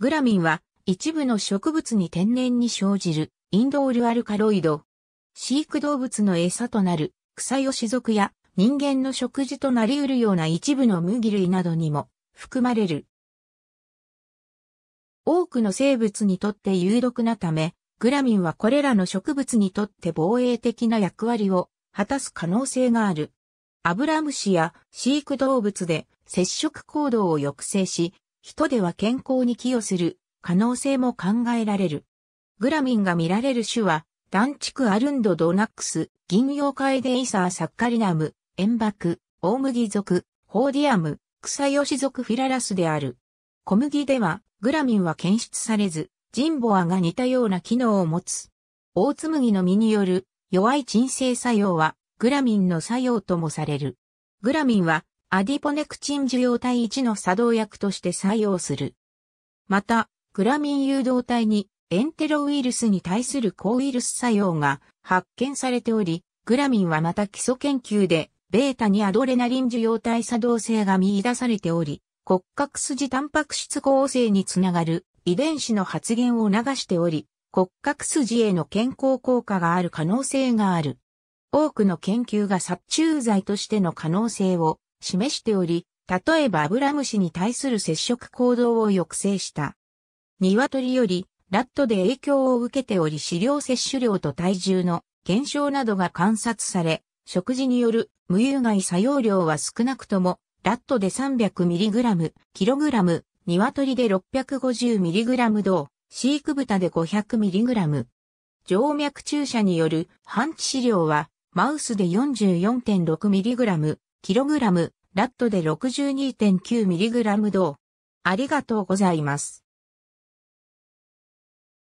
グラミンは一部の植物に天然に生じるインドオルアルカロイド。飼育動物の餌となる草シ属や人間の食事となり得るような一部の麦類などにも含まれる。多くの生物にとって有毒なため、グラミンはこれらの植物にとって防衛的な役割を果たす可能性がある。アブラムシや飼育動物で接触行動を抑制し、人では健康に寄与する可能性も考えられる。グラミンが見られる種は、ダンチクアルンドドナックス、銀葉カエデイサーサッカリナム、オ爆、大麦属、ホーディアム、草吉属フィララスである。小麦では、グラミンは検出されず、ジンボアが似たような機能を持つ。大つ麦の実による弱い鎮静作用は、グラミンの作用ともされる。グラミンはアディポネクチン受容体1の作動薬として採用する。また、グラミン誘導体にエンテロウイルスに対する抗ウイルス作用が発見されており、グラミンはまた基礎研究で、ベータにアドレナリン受容体作動性が見出されており、骨格筋タンパク質構成につながる遺伝子の発現を促しており、骨格筋への健康効果がある可能性がある。多くの研究が殺虫剤としての可能性を示しており、例えばアブラムシに対する接触行動を抑制した。鶏より、ラットで影響を受けており飼料摂取量と体重の減少などが観察され、食事による無有害作用量は少なくとも、ラットで 300mg、kg、鶏で 650mg 同、飼育豚で 500mg。静脈注射による半地飼料は、マウスで 44.6mg、キログラットで 62.9mg 銅。ありがとうございます。